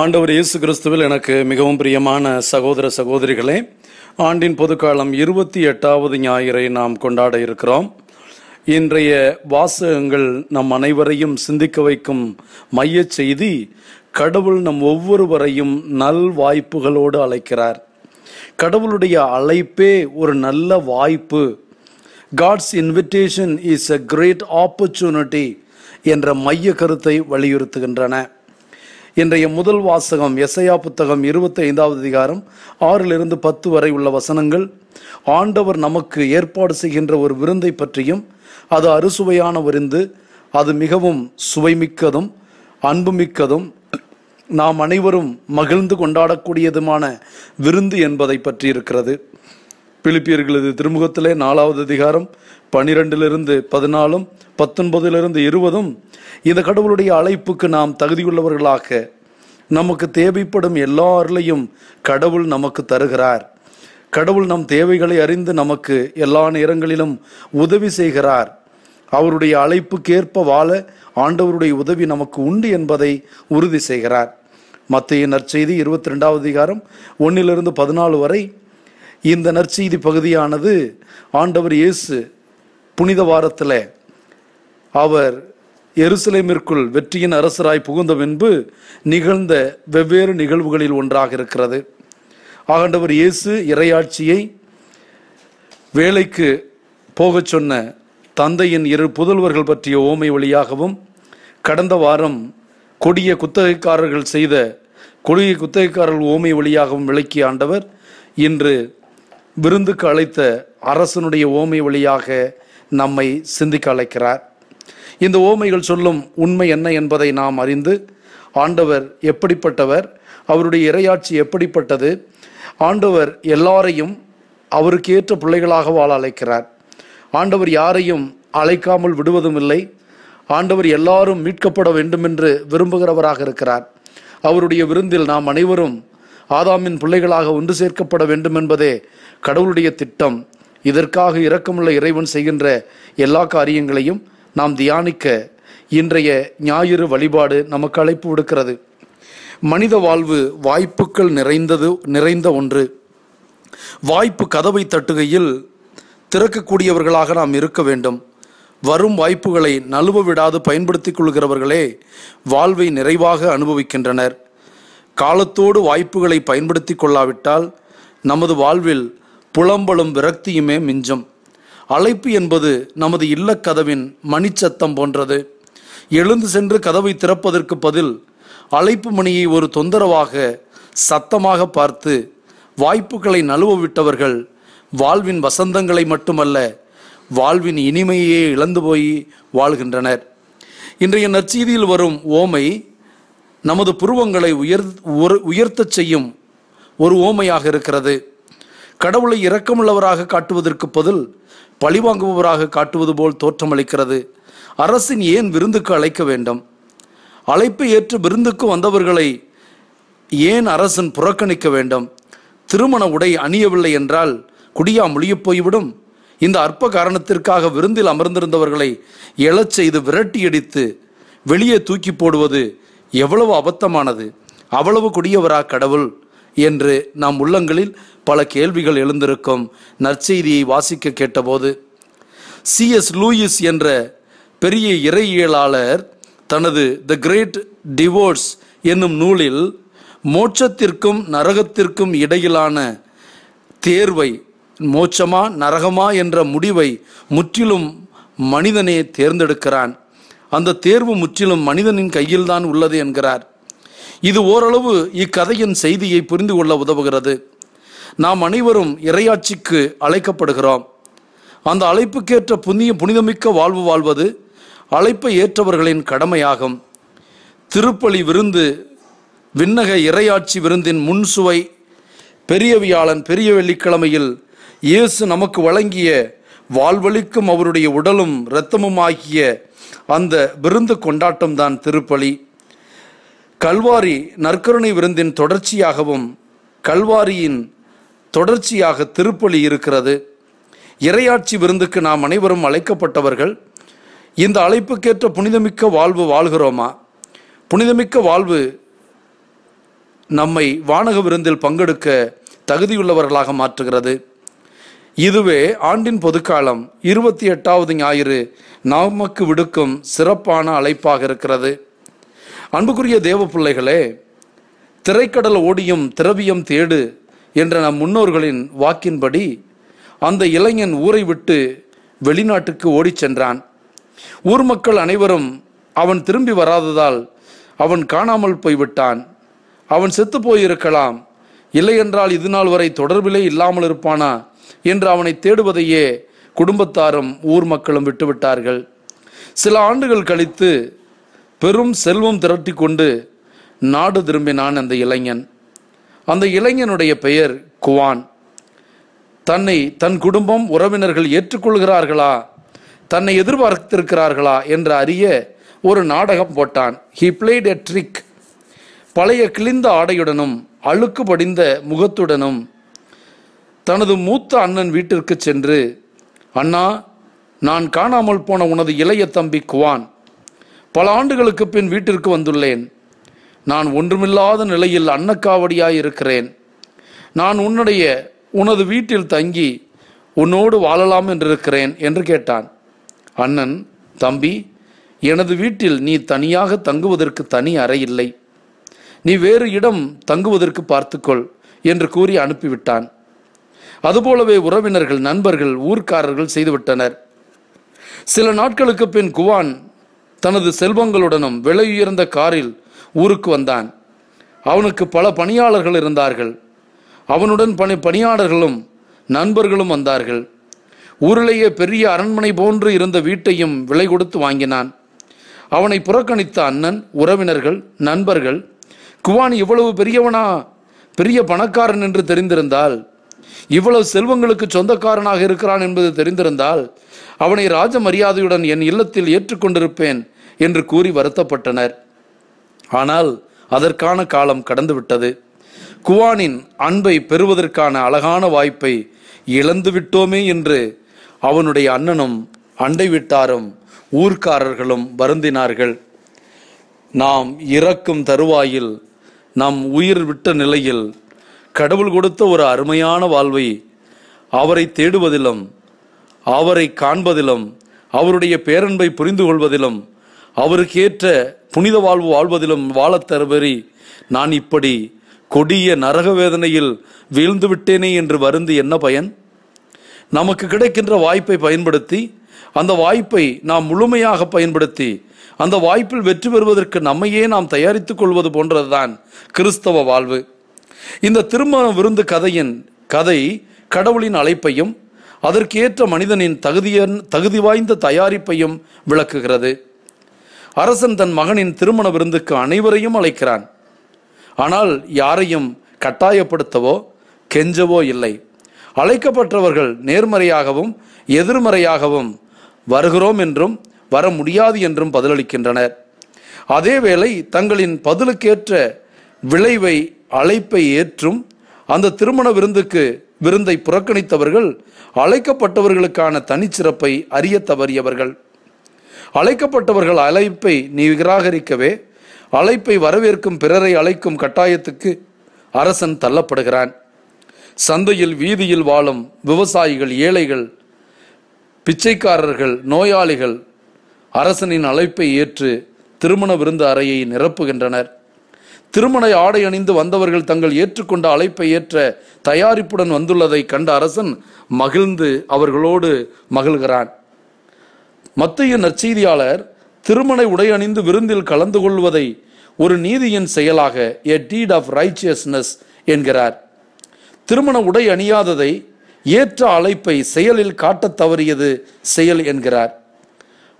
ஆண்டவர் இயேசு கிறிஸ்துவில் எனக்கு மிகவும் பிரியமான சகோதர சகோதரிகளே ஆண்டின் பொதுக்காலம் இருபத்தி எட்டாவது ஞாயிறை நாம் கொண்டாட இருக்கிறோம் இன்றைய வாசகங்கள் நம் அனைவரையும் சிந்திக்க வைக்கும் மைய செய்தி கடவுள் நம் ஒவ்வொருவரையும் நல் வாய்ப்புகளோடு அழைக்கிறார் கடவுளுடைய அழைப்பே ஒரு நல்ல வாய்ப்பு God's invitation is a great opportunity என்ற மைய கருத்தை வலியுறுத்துகின்றன இன்றைய முதல் வாசகம் எசையா புத்தகம் இருபத்தி ஐந்தாவது அதிகாரம் ஆறிலிருந்து பத்து வரை உள்ள வசனங்கள் ஆண்டவர் நமக்கு ஏற்பாடு செய்கின்ற ஒரு விருந்தை பற்றியும் அது அறுசுவையான விருந்து அது மிகவும் சுவைமிக்கதும் அன்புமிக்கதும் நாம் அனைவரும் மகிழ்ந்து கொண்டாடக்கூடியதுமான விருந்து என்பதை பற்றி இருக்கிறது பிலிப்பியர்களது திருமுகத்திலே நாலாவது அதிகாரம் பனிரெண்டிலிருந்து பதினாலும் பத்தொன்பதிலிருந்து இருபதும் இந்த கடவுளுடைய அழைப்புக்கு நாம் தகுதியுள்ளவர்களாக நமக்கு தேவைப்படும் எல்லா கடவுள் நமக்கு தருகிறார் கடவுள் நம் தேவைகளை அறிந்து நமக்கு எல்லா நேரங்களிலும் உதவி செய்கிறார் அவருடைய அழைப்புக்கேற்ப வாழ ஆண்டவருடைய உதவி நமக்கு உண்டு என்பதை உறுதி செய்கிறார் மத்திய நற்செய்தி இருபத்தி ரெண்டாவது அதிகாரம் ஒன்னிலிருந்து பதினாலு வரை இந்த நற்செய்தி பகுதியானது ஆண்டவர் இயேசு புனித வாரத்தில் அவர் எருசலேமிற்குள் வெற்றியின் அரசராய் புகுந்த பின்பு நிகழ்ந்த வெவ்வேறு நிகழ்வுகளில் ஒன்றாக இருக்கிறது ஆண்டவர் இயேசு இரையாட்சியை வேலைக்கு போகச் சொன்ன தந்தையின் இரு புதல்வர்கள் பற்றிய ஓமை வழியாகவும் கடந்த வாரம் கொடிய குத்தகைக்காரர்கள் செய்த கொடிய குத்தகைக்காரர்கள் ஓமை வழியாகவும் விளக்கிய ஆண்டவர் இன்று விருந்துக்கு அழைத்த அரசனுடைய ஓமை வழியாக நம்மை சிந்திக்க அழைக்கிறார் இந்த ஓமைகள் சொல்லும் உண்மை என்ன என்பதை நாம் அறிந்து ஆண்டவர் எப்படிப்பட்டவர் அவருடைய இரையாட்சி எப்படிப்பட்டது ஆண்டவர் எல்லாரையும் அவருக்கு ஏற்ற பிள்ளைகளாக வாழ அழைக்கிறார் ஆண்டவர் யாரையும் அழைக்காமல் விடுவதும் இல்லை ஆண்டவர் எல்லாரும் மீட்கப்பட வேண்டும் என்று விரும்புகிறவராக இருக்கிறார் அவருடைய விருந்தில் நாம் அனைவரும் ஆதாமின் பிள்ளைகளாக ஒன்று சேர்க்கப்பட வேண்டும் என்பதே கடவுளுடைய திட்டம் இதற்காக இரக்கமுள்ள இறைவன் செய்கின்ற எல்லா காரியங்களையும் நாம் தியானிக்க இன்றைய ஞாயிறு வழிபாடு நமக்கு அழைப்பு விடுக்கிறது மனித வாழ்வு வாய்ப்புகள் நிறைந்தது நிறைந்த ஒன்று வாய்ப்பு கதவை தட்டுகையில் திறக்கக்கூடியவர்களாக நாம் இருக்க வேண்டும் வரும் வாய்ப்புகளை நழுவ விடாது பயன்படுத்தி கொள்கிறவர்களே வாழ்வை நிறைவாக அனுபவிக்கின்றனர் காலத்தோடு வாய்ப்புகளை பயன்படுத்தி கொள்ளாவிட்டால் நமது வாழ்வில் புலம்பலும் விரக்தியுமே மிஞ்சம் அழைப்பு என்பது நமது இல்லக்கதவின் மணிச்சத்தம் போன்றது எழுந்து சென்று கதவை திறப்பதற்கு பதில் அழைப்பு மணியை ஒரு தொந்தரவாக சத்தமாக பார்த்து வாய்ப்புகளை நழுவ விட்டவர்கள் வாழ்வின் வசந்தங்களை மட்டுமல்ல வாழ்வின் இனிமையே இழந்து போய் வாழ்கின்றனர் இன்றைய நற்செய்தியில் வரும் ஓமை நமது புருவங்களை உயர் உயர்த்தச் செய்யும் ஒரு ஓமையாக இருக்கிறது கடவுளை இரக்கமுள்ளவராக காட்டுவதற்கு பதில் பழிவாங்குபவராக காட்டுவது போல் தோற்றமளிக்கிறது அரசின் ஏன் விருந்துக்கு அழைக்க வேண்டும் அழைப்பு ஏற்று விருந்துக்கு வந்தவர்களை ஏன் அரசன் புறக்கணிக்க வேண்டும் திருமண உடை அணியவில்லை என்றால் குடியா முழியப் போய்விடும் இந்த அற்ப காரணத்திற்காக விருந்தில் அமர்ந்திருந்தவர்களை எழச் செய்து விரட்டியடித்து வெளியே தூக்கி போடுவது எவ்வளவு அபத்தமானது அவ்வளவு குடியவரா கடவுள் என்று நம் உள்ளங்களில் பல கேள்விகள் எழுந்திருக்கும் நற்செய்தியை வாசிக்க கேட்டபோது சிஎஸ் லூயிஸ் என்ற பெரிய இறையியலாளர் தனது த கிரேட் டிவோர்ஸ் என்னும் நூலில் மோட்சத்திற்கும் நரகத்திற்கும் இடையிலான தேர்வை மோட்சமா நரகமா என்ற முடிவை முற்றிலும் மனிதனே தேர்ந்தெடுக்கிறான் அந்த தேர்வு முற்றிலும் மனிதனின் கையில்தான் உள்ளது என்கிறார் இது ஓரளவு இக்கதையின் செய்தியை புரிந்து கொள்ள உதவுகிறது நாம் அனைவரும் இரையாட்சிக்கு அழைக்கப்படுகிறோம் அந்த அழைப்புக்கேற்ற புண்ணிய புனிதமிக்க வாழ்வு வாழ்வது அழைப்பை ஏற்றவர்களின் கடமையாகும் திருப்பலி விருந்து விண்ணக இரையாட்சி விருந்தின் முன்சுவை பெரியவியாளன் பெரிய வெள்ளிக்கிழமையில் இயேசு நமக்கு வழங்கிய வாழ்வழிக்கும் அவருடைய உடலும் இரத்தமும் ஆகிய அந்த விருந்து கொண்டாட்டம்தான் திருப்பலி கல்வாரி நற்கருணை விருந்தின் தொடர்ச்சியாகவும் கல்வாரியின் தொடர்ச்சியாக திருப்பலி இருக்கிறது இரையாட்சி விருந்துக்கு நாம் அனைவரும் அழைக்கப்பட்டவர்கள் இந்த அழைப்புக்கேற்ற புனிதமிக்க வாழ்வு வாழ்கிறோமா புனிதமிக்க வாழ்வு நம்மை வானக விருந்தில் பங்கெடுக்க தகுதியுள்ளவர்களாக மாற்றுகிறது இதுவே ஆண்டின் பொதுக்காலம் இருபத்தி எட்டாவது ஞாயிறு நமக்கு விடுக்கும் சிறப்பான அழைப்பாக இருக்கிறது அன்புக்குரிய தேவ பிள்ளைகளே திரைக்கடல் ஓடியும் திரவியம் தேடு என்ற நம் முன்னோர்களின் வாக்கின்படி அந்த இளைஞன் ஊரை விட்டு வெளிநாட்டுக்கு ஓடிச் சென்றான் ஊர் மக்கள் அனைவரும் அவன் திரும்பி வராததால் அவன் காணாமல் போய்விட்டான் அவன் செத்து போயிருக்கலாம் இல்லையென்றால் இது நாள் வரை தொடர்பிலே இல்லாமல் இருப்பானா என்று அவனை தேடுவதையே குடும்பத்தாரும் ஊர் மக்களும் விட்டுவிட்டார்கள் சில ஆண்டுகள் கழித்து பெரும் செல்வம் திரட்டி கொண்டு நாடு திரும்பினான் அந்த இளைஞன் அந்த இளைஞனுடைய பெயர் குவான் தன்னை தன் குடும்பம் உறவினர்கள் ஏற்றுக்கொள்கிறார்களா தன்னை எதிர்பார்த்திருக்கிறார்களா என்று அறிய ஒரு நாடகம் போட்டான் ஹி பிளேட் எ ட்ரிக் பழைய கிழிந்த ஆடையுடனும் அழுக்கு படிந்த முகத்துடனும் தனது மூத்த அண்ணன் வீட்டிற்கு சென்று அண்ணா நான் காணாமல் போன உனது இளைய தம்பி குவான் பல ஆண்டுகளுக்கு பின் வீட்டிற்கு வந்துள்ளேன் நான் ஒன்றுமில்லாத நிலையில் அன்னக்காவடியாயிருக்கிறேன் இருக்கிறேன் நான் உன்னுடைய உனது வீட்டில் தங்கி உன்னோடு வாழலாம் என்றிருக்கிறேன் என்று கேட்டான் அண்ணன் தம்பி எனது வீட்டில் நீ தனியாக தங்குவதற்கு தனி அறை இல்லை நீ வேறு இடம் தங்குவதற்கு பார்த்துக்கொள் என்று கூறி அனுப்பிவிட்டான் அதுபோலவே உறவினர்கள் நண்பர்கள் ஊர்க்காரர்கள் செய்துவிட்டனர் சில நாட்களுக்கு பின் குவான் தனது செல்வங்களுடனும் விலையுயர்ந்த காரில் ஊருக்கு வந்தான் அவனுக்கு பல பணியாளர்கள் இருந்தார்கள் அவனுடன் பணி பணியாளர்களும் நண்பர்களும் வந்தார்கள் ஊரிலேயே பெரிய அரண்மனை போன்று இருந்த வீட்டையும் விலை கொடுத்து வாங்கினான் அவனை புறக்கணித்த அண்ணன் உறவினர்கள் நண்பர்கள் குவான் இவ்வளவு பெரியவனா பெரிய பணக்காரன் என்று தெரிந்திருந்தால் இவ்வளவு செல்வங்களுக்கு சொந்தக்காரனாக இருக்கிறான் என்பது தெரிந்திருந்தால் அவனை ராஜ மரியாதையுடன் என் இல்லத்தில் ஏற்றுக்கொண்டிருப்பேன் என்று கூறி வருத்தப்பட்டனர் ஆனால் அதற்கான காலம் கடந்துவிட்டது குவானின் அன்பை பெறுவதற்கான அழகான வாய்ப்பை இழந்து விட்டோமே என்று அவனுடைய அண்ணனும் அண்டை விட்டாரும் ஊர்க்காரர்களும் வருந்தினார்கள் நாம் இறக்கும் தருவாயில் நம் உயிர் விட்ட நிலையில் கடவுள் கொடுத்த ஒரு அருமையான வாழ்வை அவரை தேடுவதிலும் அவரை காண்பதிலும் அவருடைய பேரன்பை புரிந்து கொள்வதிலும் அவருக்கு ஏற்ற புனித வாழ்வு வாழ்வதிலும் வாழத் தருவறி நான் இப்படி கொடிய நரக வேதனையில் வீழ்ந்து விட்டேனே என்று வருந்து என்ன பயன் நமக்கு கிடைக்கின்ற வாய்ப்பை பயன்படுத்தி அந்த வாய்ப்பை நாம் முழுமையாக பயன்படுத்தி அந்த வாய்ப்பில் வெற்றி பெறுவதற்கு நம்மையே நாம் தயாரித்துக் கொள்வது போன்றதுதான் கிறிஸ்தவ வாழ்வு இந்த திருமண விருந்து கதையின் கதை கடவுளின் அழைப்பையும் அதற்கேற்ற மனிதனின் தகுதியன் தகுதி வாய்ந்த தயாரிப்பையும் விளக்குகிறது அரசன் தன் மகனின் திருமண விருந்துக்கு அனைவரையும் அழைக்கிறான் ஆனால் யாரையும் கட்டாயப்படுத்தவோ கெஞ்சவோ இல்லை அழைக்கப்பட்டவர்கள் நேர்மறையாகவும் எதிர்மறையாகவும் வருகிறோம் என்றும் வர முடியாது என்றும் பதிலளிக்கின்றனர் அதேவேளை தங்களின் பதிலுக்கேற்ற விளைவை அழைப்பை ஏற்றும் அந்த திருமண விருந்துக்கு விருந்தை புறக்கணித்தவர்கள் அழைக்கப்பட்டவர்களுக்கான தனிச்சிறப்பை அறிய தவறியவர்கள் அழைக்கப்பட்டவர்கள் அழைப்பை நிராகரிக்கவே அழைப்பை வரவேற்கும் பிறரை அழைக்கும் கட்டாயத்துக்கு அரசன் தள்ளப்படுகிறான் சந்தையில் வீதியில் வாழும் விவசாயிகள் ஏழைகள் பிச்சைக்காரர்கள் நோயாளிகள் அரசனின் அழைப்பை ஏற்று திருமண விருந்து அறையை நிரப்புகின்றனர் திருமண ஆடை அணிந்து வந்தவர்கள் தங்கள் ஏற்றுக்கொண்ட அழைப்பை ஏற்ற தயாரிப்புடன் வந்துள்ளதை கண்ட அரசன் மகிழ்ந்து அவர்களோடு மகிழ்கிறான் மத்திய நற்செய்தியாளர் திருமண உடை அணிந்து விருந்தில் கலந்து கொள்வதை ஒரு நீதியின் செயலாக எ டீட் ஆஃப் ரைச்சியஸ்னஸ் என்கிறார் திருமண உடை அணியாததை ஏற்ற அழைப்பை செயலில் காட்டத் தவறியது செயல் என்கிறார்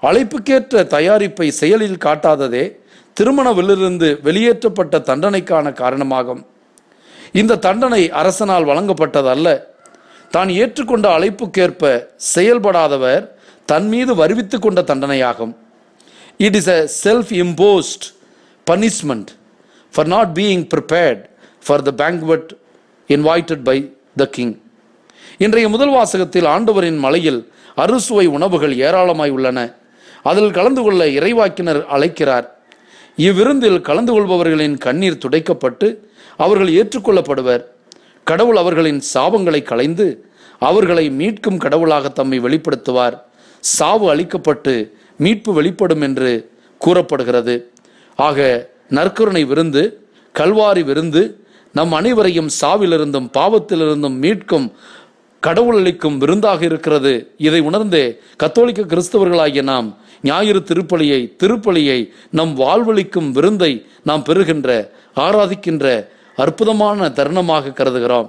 அழைப்புக்கேற்ற தயாரிப்பை செயலில் காட்டாததே திருமணவிலிருந்து வெளியேற்றப்பட்ட தண்டனைக்கான காரணமாகும் இந்த தண்டனை அரசனால் வழங்கப்பட்டதல்ல தான் ஏற்றுக்கொண்ட அழைப்புக்கேற்ப செயல்படாதவர் தன் மீது வருவித்து கொண்ட தண்டனையாகும் it is a self imposed punishment for not being prepared for the banquet invited by the king இன்றைய முதல் வாசகத்தில் ஆண்டவரின் மலையில் அறுசுவை உணவுகள் ஏராளமாய் உள்ளன அதில் கலந்து கொள்ள இறைவாக்கினர் அழைக்கிறார் இவ்விருந்தில் கலந்து கொள்பவர்களின் கண்ணீர் துடைக்கப்பட்டு அவர்கள் ஏற்றுக்கொள்ளப்படுவர் கடவுள் அவர்களின் சாபங்களை களைந்து அவர்களை மீட்கும் கடவுளாக தம்மை வெளிப்படுத்துவார் சாவு அளிக்கப்பட்டு மீட்பு வெளிப்படும் என்று கூறப்படுகிறது ஆக நற்கருணை விருந்து கல்வாரி விருந்து நம் அனைவரையும் சாவிலிருந்தும் பாவத்திலிருந்தும் மீட்கும் கடவுள் அளிக்கும் விருந்தாக இருக்கிறது இதை உணர்ந்தே கத்தோலிக்க கிறிஸ்தவர்களாகிய நாம் ஞாயிறு திருப்பலியை திருப்பலியை நம் வாழ்வளிக்கும் விருந்தை நாம் பெறுகின்ற ஆராதிக்கின்ற அற்புதமான தருணமாக கருதுகிறோம்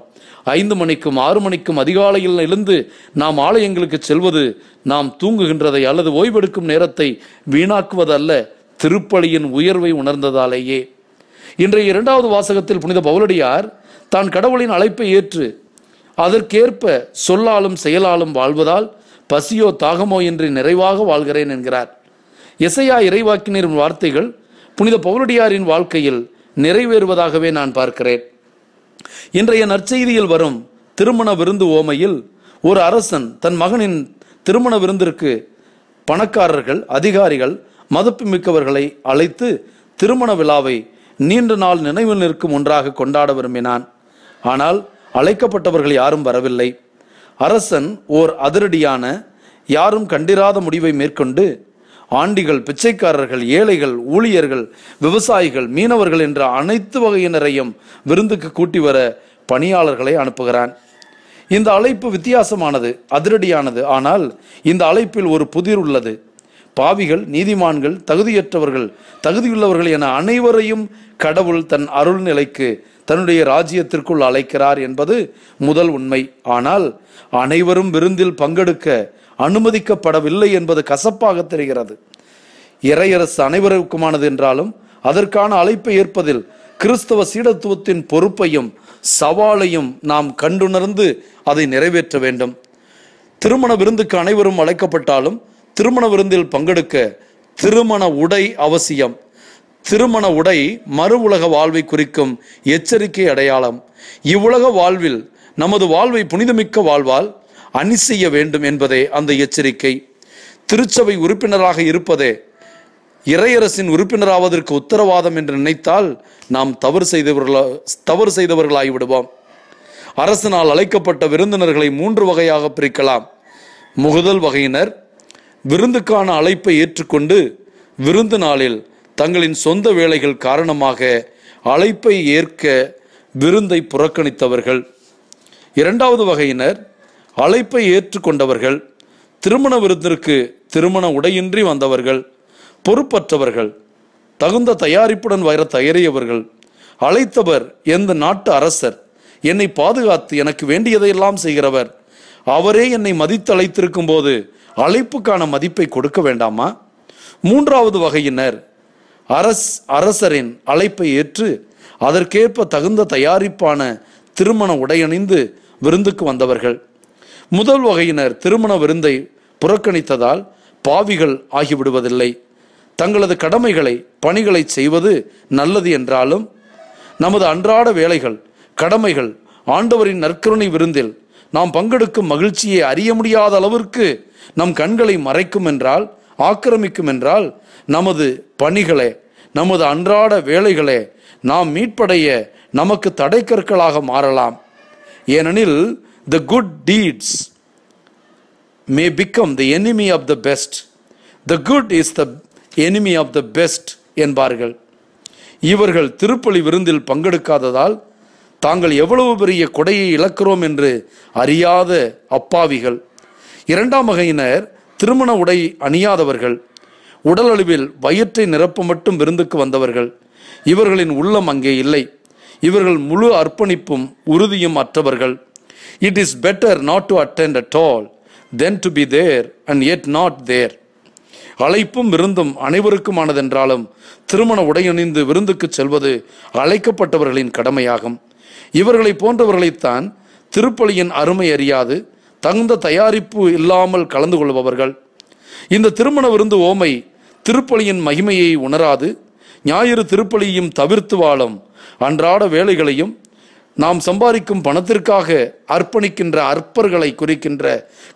ஐந்து மணிக்கும் ஆறு மணிக்கும் அதிகாலையில் எழுந்து நாம் ஆலயங்களுக்கு செல்வது நாம் தூங்குகின்றதை அல்லது ஓய்வெடுக்கும் நேரத்தை வீணாக்குவதல்ல திருப்பலியின் உயர்வை உணர்ந்ததாலேயே இன்றைய இரண்டாவது வாசகத்தில் புனித பவுலடியார் தான் கடவுளின் அழைப்பை ஏற்று அதற்கேற்ப சொல்லாலும் செயலாலும் வாழ்வதால் பசியோ தாகமோ என்று நிறைவாக வாழ்கிறேன் என்கிறார் இசையா இறைவாக்கினரின் வார்த்தைகள் புனித பவுலடியாரின் வாழ்க்கையில் நிறைவேறுவதாகவே நான் பார்க்கிறேன் இன்றைய நற்செய்தியில் வரும் திருமண விருந்து ஓமையில் ஒரு அரசன் தன் மகனின் திருமண விருந்திற்கு பணக்காரர்கள் அதிகாரிகள் மதிப்பு மிக்கவர்களை அழைத்து திருமண விழாவை நீண்ட நாள் நினைவில் நிற்கும் ஒன்றாக கொண்டாட விரும்பினான் ஆனால் அழைக்கப்பட்டவர்கள் யாரும் வரவில்லை அரசன் ஓர் அதிரடியான யாரும் கண்டிராத முடிவை மேற்கொண்டு ஆண்டிகள் பிச்சைக்காரர்கள் ஏழைகள் ஊழியர்கள் விவசாயிகள் மீனவர்கள் என்ற அனைத்து வகையினரையும் விருந்துக்கு கூட்டி வர பணியாளர்களை அனுப்புகிறான் இந்த அழைப்பு வித்தியாசமானது அதிரடியானது ஆனால் இந்த அழைப்பில் ஒரு புதிர் உள்ளது பாவிகள் நீதிமான்கள் தகுதியற்றவர்கள் தகுதியுள்ளவர்கள் என அனைவரையும் கடவுள் தன் அருள் நிலைக்கு தன்னுடைய ராஜ்யத்திற்குள் அழைக்கிறார் என்பது முதல் உண்மை ஆனால் அனைவரும் விருந்தில் பங்கெடுக்க அனுமதிக்கப்படவில்லை என்பது கசப்பாக தெரிகிறது இறையரசு அனைவருக்குமானது என்றாலும் அதற்கான அழைப்பை ஏற்பதில் கிறிஸ்தவ சீடத்துவத்தின் பொறுப்பையும் சவாலையும் நாம் கண்டுணர்ந்து அதை நிறைவேற்ற வேண்டும் திருமண விருந்துக்கு அனைவரும் அழைக்கப்பட்டாலும் திருமண விருந்தில் பங்கெடுக்க திருமண உடை அவசியம் திருமண உடை மறு உலக வாழ்வை குறிக்கும் எச்சரிக்கை அடையாளம் இவ்வுலக வாழ்வில் நமது வாழ்வை புனிதமிக்க வாழ்வால் அணி செய்ய வேண்டும் என்பதே அந்த எச்சரிக்கை திருச்சபை உறுப்பினராக இருப்பதே இறையரசின் உறுப்பினராவதற்கு உத்தரவாதம் என்று நினைத்தால் நாம் தவறு செய்தவர்களா தவறு செய்தவர்களாகி விடுவோம் அரசனால் அழைக்கப்பட்ட விருந்தினர்களை மூன்று வகையாக பிரிக்கலாம் முகுதல் வகையினர் விருந்துக்கான அழைப்பை ஏற்றுக்கொண்டு விருந்து நாளில் தங்களின் சொந்த வேலைகள் காரணமாக அழைப்பை ஏற்க விருந்தை புறக்கணித்தவர்கள் இரண்டாவது வகையினர் அழைப்பை ஏற்றுக்கொண்டவர்கள் திருமண விருந்திற்கு திருமண உடையின்றி வந்தவர்கள் பொறுப்பற்றவர்கள் தகுந்த தயாரிப்புடன் வர தயறியவர்கள் அழைத்தவர் எந்த நாட்டு அரசர் என்னை பாதுகாத்து எனக்கு வேண்டியதையெல்லாம் செய்கிறவர் அவரே என்னை மதித்து அழைத்திருக்கும் போது அழைப்புக்கான மதிப்பை கொடுக்க வேண்டாமா மூன்றாவது வகையினர் அரஸ் அரசரின் அழைப்பை ஏற்று அதற்கேற்ப தகுந்த தயாரிப்பான திருமண உடையணிந்து விருந்துக்கு வந்தவர்கள் முதல் வகையினர் திருமண விருந்தை புறக்கணித்ததால் பாவிகள் ஆகிவிடுவதில்லை தங்களது கடமைகளை பணிகளை செய்வது நல்லது என்றாலும் நமது அன்றாட வேலைகள் கடமைகள் ஆண்டவரின் நற்கருணை விருந்தில் நாம் பங்கெடுக்கும் மகிழ்ச்சியை அறிய முடியாத அளவிற்கு நம் கண்களை மறைக்கும் என்றால் ஆக்கிரமிக்கும் என்றால் நமது பணிகளே நமது அன்றாட வேலைகளே நாம் மீட்படைய நமக்கு தடைக்கற்களாக மாறலாம் ஏனெனில் The good deeds may become the enemy of the best. The good is the enemy of the best என்பார்கள் இவர்கள் திருப்பலி விருந்தில் பங்கெடுக்காததால் தாங்கள் எவ்வளவு பெரிய கொடையை இழக்கிறோம் என்று அறியாத அப்பாவிகள் இரண்டாம் வகையினர் திருமண உடை அணியாதவர்கள் உடலளவில் வயிற்றை நிரப்ப மட்டும் விருந்துக்கு வந்தவர்கள் இவர்களின் உள்ளம் அங்கே இல்லை இவர்கள் முழு அர்ப்பணிப்பும் உறுதியும் அற்றவர்கள் It is better not to attend at all than to be there and yet not there. அழைப்பும் விருந்தும் அனைவருக்குமானதென்றாலும் திருமண உடையணிந்து விருந்துக்கு செல்வது அழைக்கப்பட்டவர்களின் கடமையாகும் இவர்களை போன்றவர்களைத்தான் திருப்பலியின் அருமை அறியாது தகுந்த தயாரிப்பு இல்லாமல் கலந்து கொள்பவர்கள் இந்த திருமண விருந்து ஓமை திருப்பலியின் மகிமையை உணராது ஞாயிறு திருப்பலியையும் தவிர்த்து வாழும் அன்றாட வேலைகளையும் நாம் சம்பாதிக்கும் பணத்திற்காக அர்ப்பணிக்கின்ற அற்பர்களை குறிக்கின்ற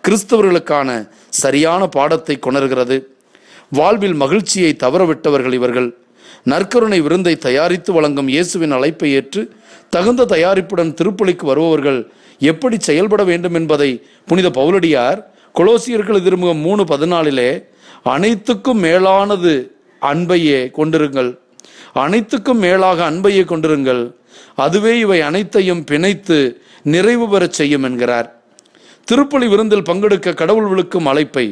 கிறிஸ்தவர்களுக்கான சரியான பாடத்தை கொணர்கிறது வாழ்வில் மகிழ்ச்சியை தவறவிட்டவர்கள் இவர்கள் நற்கருணை விருந்தை தயாரித்து வழங்கும் இயேசுவின் அழைப்பை ஏற்று தகுந்த தயாரிப்புடன் திருப்பலிக்கு வருபவர்கள் எப்படி செயல்பட வேண்டும் என்பதை புனித பவுலடியார் கொலோசியர்கள் திருமுகம் மூணு பதினாலிலே அனைத்துக்கும் மேலானது அன்பையே கொண்டிருங்கள் அனைத்துக்கும் மேலாக அன்பையே கொண்டிருங்கள் அதுவே இவை அனைத்தையும் பிணைத்து நிறைவு பெறச் செய்யும் என்கிறார் திருப்பலி விருந்தில் பங்கெடுக்க கடவுள் விழுக்கும் அழைப்பை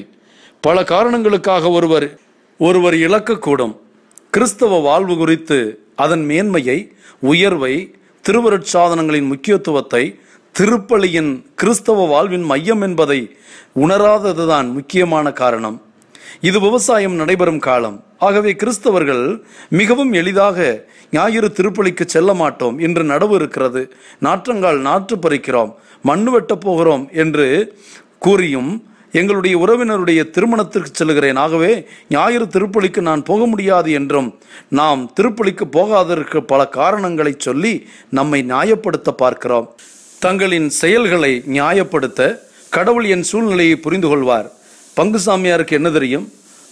பல காரணங்களுக்காக ஒருவர் ஒருவர் இழக்கக்கூடும் கிறிஸ்தவ வாழ்வு குறித்து அதன் மேன்மையை உயர்வை திருவருட்சாதனங்களின் முக்கியத்துவத்தை திருப்பலியின் கிறிஸ்தவ வாழ்வின் மையம் என்பதை உணராததுதான் முக்கியமான காரணம் இது விவசாயம் நடைபெறும் காலம் ஆகவே கிறிஸ்தவர்கள் மிகவும் எளிதாக ஞாயிறு திருப்பலிக்கு செல்ல மாட்டோம் என்று நடவு இருக்கிறது நாற்றங்கால் நாற்று பறிக்கிறோம் மண்ணு வெட்டப் போகிறோம் என்று கூறியும் எங்களுடைய உறவினருடைய திருமணத்திற்கு செல்கிறேன் ஆகவே ஞாயிறு திருப்பலிக்கு நான் போக முடியாது என்றும் நாம் திருப்பலிக்கு போகாததற்கு பல காரணங்களை சொல்லி நம்மை நியாயப்படுத்த பார்க்கிறோம் தங்களின் செயல்களை நியாயப்படுத்த கடவுள் என் சூழ்நிலையை புரிந்து கொள்வார் பங்கு சாமியாருக்கு என்ன தெரியும்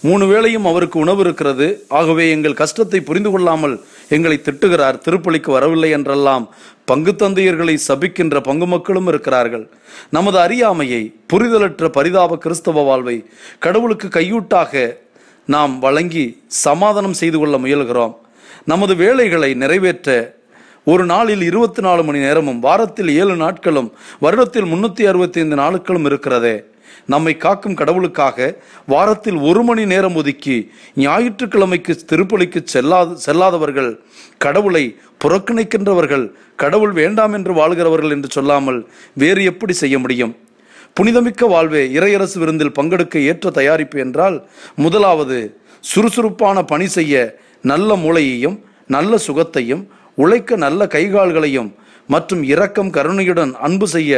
மூணு வேளையும் அவருக்கு உணவு இருக்கிறது ஆகவே எங்கள் கஷ்டத்தை புரிந்து கொள்ளாமல் எங்களை திட்டுகிறார் திருப்பலிக்கு வரவில்லை என்றெல்லாம் பங்கு தந்தையர்களை சபிக்கின்ற பங்கு மக்களும் இருக்கிறார்கள் நமது அறியாமையை புரிதலற்ற பரிதாப கிறிஸ்தவ வாழ்வை கடவுளுக்கு கையூட்டாக நாம் வழங்கி சமாதானம் செய்து கொள்ள முயல்கிறோம் நமது வேலைகளை நிறைவேற்ற ஒரு நாளில் இருபத்தி நாலு மணி நேரமும் வாரத்தில் ஏழு நாட்களும் வருடத்தில் முன்னூற்றி அறுபத்தி ஐந்து நாட்களும் இருக்கிறதே நம்மை காக்கும் கடவுளுக்காக வாரத்தில் ஒரு மணி நேரம் ஒதுக்கி ஞாயிற்றுக்கிழமைக்கு திருப்பலிக்கு செல்லாது செல்லாதவர்கள் கடவுளை புறக்கணிக்கின்றவர்கள் கடவுள் வேண்டாம் என்று வாழ்கிறவர்கள் என்று சொல்லாமல் வேறு எப்படி செய்ய முடியும் புனிதமிக்க வாழ்வே இறையரசு விருந்தில் பங்கெடுக்க ஏற்ற தயாரிப்பு என்றால் முதலாவது சுறுசுறுப்பான பணி செய்ய நல்ல மூளையையும் நல்ல சுகத்தையும் உழைக்க நல்ல கைகால்களையும் மற்றும் இரக்கம் கருணையுடன் அன்பு செய்ய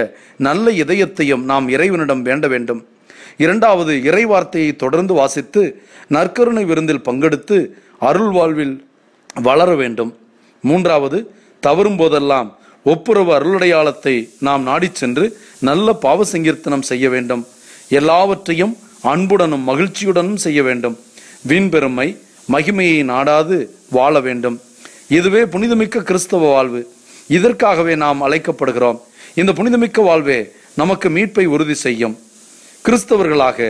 நல்ல இதயத்தையும் நாம் இறைவனிடம் வேண்ட வேண்டும் இரண்டாவது இறை வார்த்தையை தொடர்ந்து வாசித்து நற்கருணை விருந்தில் பங்கெடுத்து அருள் வாழ்வில் வளர வேண்டும் மூன்றாவது தவறும் போதெல்லாம் ஒப்புரவு அருளடையாளத்தை நாம் நாடிச் சென்று நல்ல பாவ சங்கீர்த்தனம் செய்ய வேண்டும் எல்லாவற்றையும் அன்புடனும் மகிழ்ச்சியுடனும் செய்ய வேண்டும் வீண்பெருமை மகிமையை நாடாது வாழ வேண்டும் இதுவே புனிதமிக்க கிறிஸ்தவ வாழ்வு இதற்காகவே நாம் அழைக்கப்படுகிறோம் இந்த புனிதமிக்க வாழ்வே நமக்கு மீட்பை உறுதி செய்யும் கிறிஸ்தவர்களாக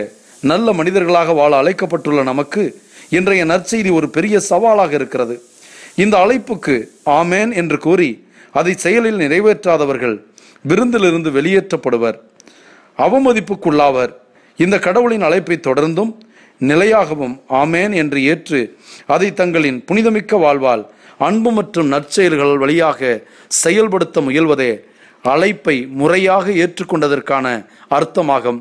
நல்ல மனிதர்களாக வாழ அழைக்கப்பட்டுள்ள நமக்கு இன்றைய நற்செய்தி ஒரு பெரிய சவாலாக இருக்கிறது இந்த அழைப்புக்கு ஆமேன் என்று கூறி அதை செயலில் நிறைவேற்றாதவர்கள் விருந்திலிருந்து வெளியேற்றப்படுவர் அவமதிப்புக்குள்ளாவர் இந்த கடவுளின் அழைப்பை தொடர்ந்தும் நிலையாகவும் ஆமேன் என்று ஏற்று அதை தங்களின் புனிதமிக்க வாழ்வால் அன்பு மற்றும் நற்செயல்கள் வழியாக செயல்படுத்த முயல்வதே அழைப்பை முறையாக ஏற்றுக்கொண்டதற்கான அர்த்தமாகும்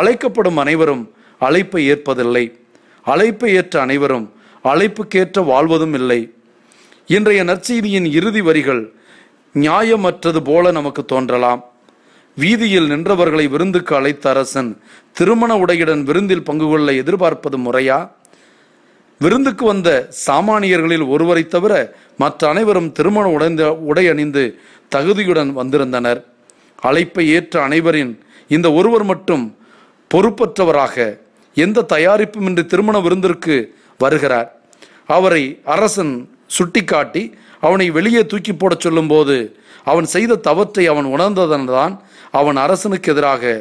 அழைக்கப்படும் அனைவரும் அழைப்பை ஏற்பதில்லை அழைப்பை ஏற்ற அனைவரும் அழைப்புக்கேற்ற வாழ்வதும் இல்லை இன்றைய நற்செய்தியின் இறுதி வரிகள் நியாயமற்றது போல நமக்கு தோன்றலாம் வீதியில் நின்றவர்களை விருந்துக்கு அழைத்த அரசன் திருமண உடையுடன் விருந்தில் பங்கு கொள்ள எதிர்பார்ப்பது முறையா விருந்துக்கு வந்த சாமானியர்களில் ஒருவரை தவிர மற்ற அனைவரும் திருமண உடைந்த உடை அணிந்து தகுதியுடன் வந்திருந்தனர் அழைப்பை ஏற்ற அனைவரின் இந்த ஒருவர் மட்டும் பொறுப்பற்றவராக எந்த தயாரிப்புமின்றி திருமண விருந்திற்கு வருகிறார் அவரை அரசன் சுட்டிக்காட்டி அவனை வெளியே தூக்கி போடச் சொல்லும்போது அவன் செய்த தவற்றை அவன் உணர்ந்ததன்தான் அவன் அரசனுக்கு எதிராக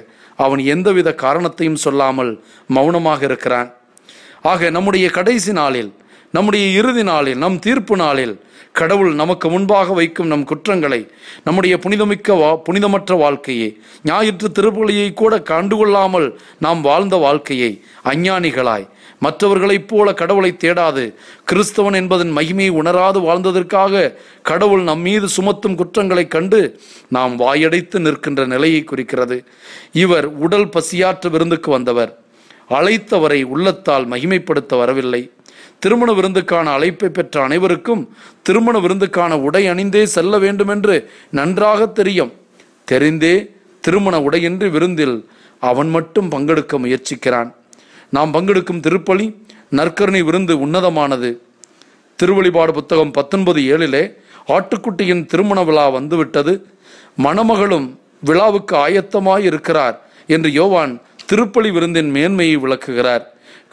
அவன் எந்தவித காரணத்தையும் சொல்லாமல் மௌனமாக இருக்கிறான் ஆக நம்முடைய கடைசி நாளில் நம்முடைய இறுதி நாளில் நம் தீர்ப்பு நாளில் கடவுள் நமக்கு முன்பாக வைக்கும் நம் குற்றங்களை நம்முடைய புனிதமிக்க வா புனிதமற்ற வாழ்க்கையை ஞாயிற்று திருப்பலியை கூட கண்டுகொள்ளாமல் நாம் வாழ்ந்த வாழ்க்கையை அஞ்ஞானிகளாய் மற்றவர்களைப் போல கடவுளை தேடாது கிறிஸ்தவன் என்பதன் மகிமையை உணராது வாழ்ந்ததற்காக கடவுள் நம் மீது சுமத்தும் குற்றங்களைக் கண்டு நாம் வாயடைத்து நிற்கின்ற நிலையை குறிக்கிறது இவர் உடல் பசியாற்று விருந்துக்கு வந்தவர் அழைத்தவரை உள்ளத்தால் மகிமைப்படுத்த வரவில்லை திருமண விருந்துக்கான அழைப்பை பெற்ற அனைவருக்கும் திருமண விருந்துக்கான உடை அணிந்தே செல்ல வேண்டுமென்று நன்றாக தெரியும் தெரிந்தே திருமண உடையின்றி விருந்தில் அவன் மட்டும் பங்கெடுக்க முயற்சிக்கிறான் நாம் பங்கெடுக்கும் திருப்பலி நற்கருணை விருந்து உன்னதமானது திருவழிபாடு புத்தகம் பத்தொன்பது ஏழிலே ஆட்டுக்குட்டியின் திருமண விழா வந்துவிட்டது மணமகளும் விழாவுக்கு ஆயத்தமாய் இருக்கிறார் என்று யோவான் திருப்பலி விருந்தின் மேன்மையை விளக்குகிறார்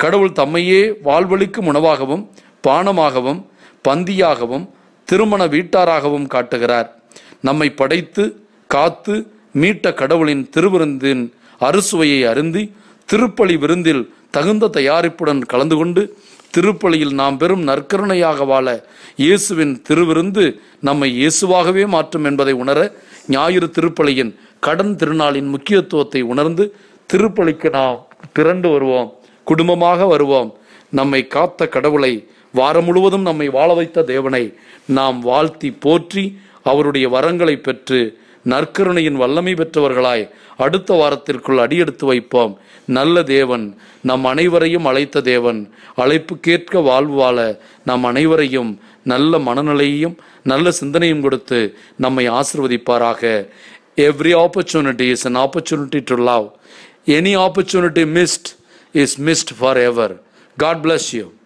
கடவுள் தம்மையே வாழ்வழிக்கும் உணவாகவும் பானமாகவும் பந்தியாகவும் திருமண வீட்டாராகவும் காட்டுகிறார் நம்மை படைத்து காத்து மீட்ட கடவுளின் திருவிருந்தின் அறுசுவையை அருந்தி திருப்பலி விருந்தில் தகுந்த தயாரிப்புடன் கலந்து கொண்டு திருப்பலியில் நாம் பெறும் நற்கருணையாக வாழ இயேசுவின் திருவிருந்து நம்மை இயேசுவாகவே மாற்றும் என்பதை உணர ஞாயிறு திருப்பலியின் கடன் திருநாளின் முக்கியத்துவத்தை உணர்ந்து திருப்பலிக்கு நாம் திரண்டு வருவோம் குடும்பமாக வருவோம் நம்மை காத்த கடவுளை வாரம் முழுவதும் நம்மை வாழ வைத்த தேவனை நாம் வாழ்த்தி போற்றி அவருடைய வரங்களை பெற்று நற்கருணையின் வல்லமை பெற்றவர்களாய் அடுத்த வாரத்திற்குள் அடியெடுத்து வைப்போம் நல்ல தேவன் நம் அனைவரையும் அழைத்த தேவன் அழைப்புக்கேற்க வாழ்வு வாழ நம் அனைவரையும் நல்ல மனநிலையையும் நல்ல சிந்தனையும் கொடுத்து நம்மை ஆசிர்வதிப்பாராக every opportunity is an opportunity to love Any opportunity missed is missed forever. God bless you.